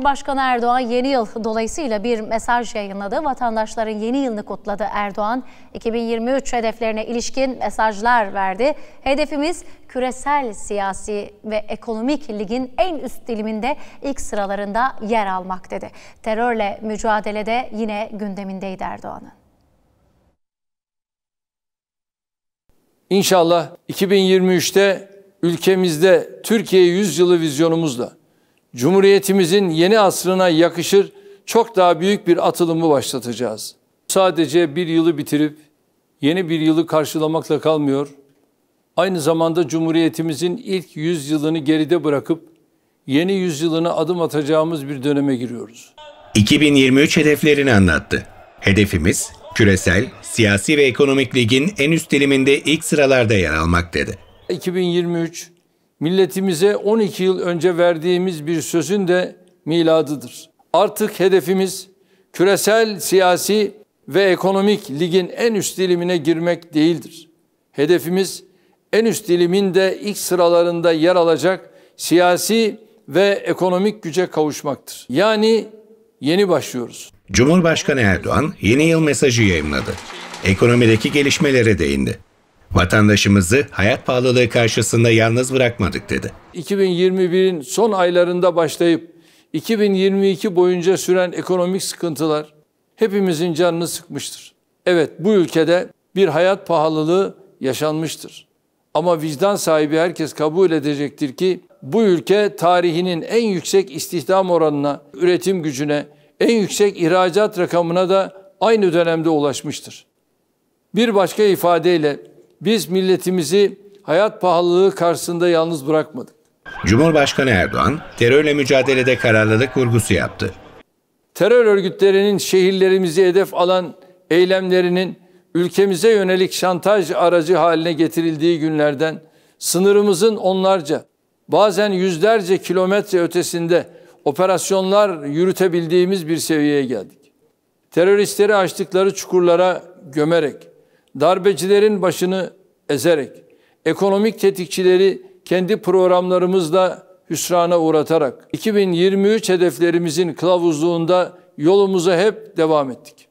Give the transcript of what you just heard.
Cumhurbaşkanı Erdoğan yeni yıl dolayısıyla bir mesaj yayınladı. Vatandaşların yeni yılını kutladı Erdoğan. 2023 hedeflerine ilişkin mesajlar verdi. Hedefimiz küresel siyasi ve ekonomik ligin en üst diliminde ilk sıralarında yer almak dedi. Terörle mücadelede yine gündemindeydi Erdoğan'ın. İnşallah 2023'te ülkemizde Türkiye 100 yılı vizyonumuzla Cumhuriyetimizin yeni asrına yakışır çok daha büyük bir atılımı başlatacağız. Sadece bir yılı bitirip yeni bir yılı karşılamakla kalmıyor. Aynı zamanda Cumhuriyetimizin ilk yüzyılını geride bırakıp yeni yüzyılına adım atacağımız bir döneme giriyoruz. 2023 hedeflerini anlattı. Hedefimiz küresel, siyasi ve ekonomik ligin en üst diliminde ilk sıralarda yer almak dedi. 2023 milletimize 12 yıl önce verdiğimiz bir sözün de miladıdır. Artık hedefimiz küresel siyasi ve ekonomik ligin en üst dilimine girmek değildir. Hedefimiz en üst dilimin de ilk sıralarında yer alacak siyasi ve ekonomik güce kavuşmaktır. Yani yeni başlıyoruz. Cumhurbaşkanı Erdoğan yeni yıl mesajı yayımladı. Ekonomideki gelişmelere değindi. Vatandaşımızı hayat pahalılığı karşısında yalnız bırakmadık dedi. 2021'in son aylarında başlayıp 2022 boyunca süren ekonomik sıkıntılar hepimizin canını sıkmıştır. Evet bu ülkede bir hayat pahalılığı yaşanmıştır. Ama vicdan sahibi herkes kabul edecektir ki bu ülke tarihinin en yüksek istihdam oranına, üretim gücüne, en yüksek ihracat rakamına da aynı dönemde ulaşmıştır. Bir başka ifadeyle biz milletimizi hayat pahalılığı karşısında yalnız bırakmadık. Cumhurbaşkanı Erdoğan terörle mücadelede kararlılık vurgusu yaptı. Terör örgütlerinin şehirlerimizi hedef alan eylemlerinin ülkemize yönelik şantaj aracı haline getirildiği günlerden sınırımızın onlarca, bazen yüzlerce kilometre ötesinde operasyonlar yürütebildiğimiz bir seviyeye geldik. Teröristleri açtıkları çukurlara gömerek darbecilerin başını ezerek, ekonomik tetikçileri kendi programlarımızla hüsrana uğratarak 2023 hedeflerimizin kılavuzluğunda yolumuza hep devam ettik.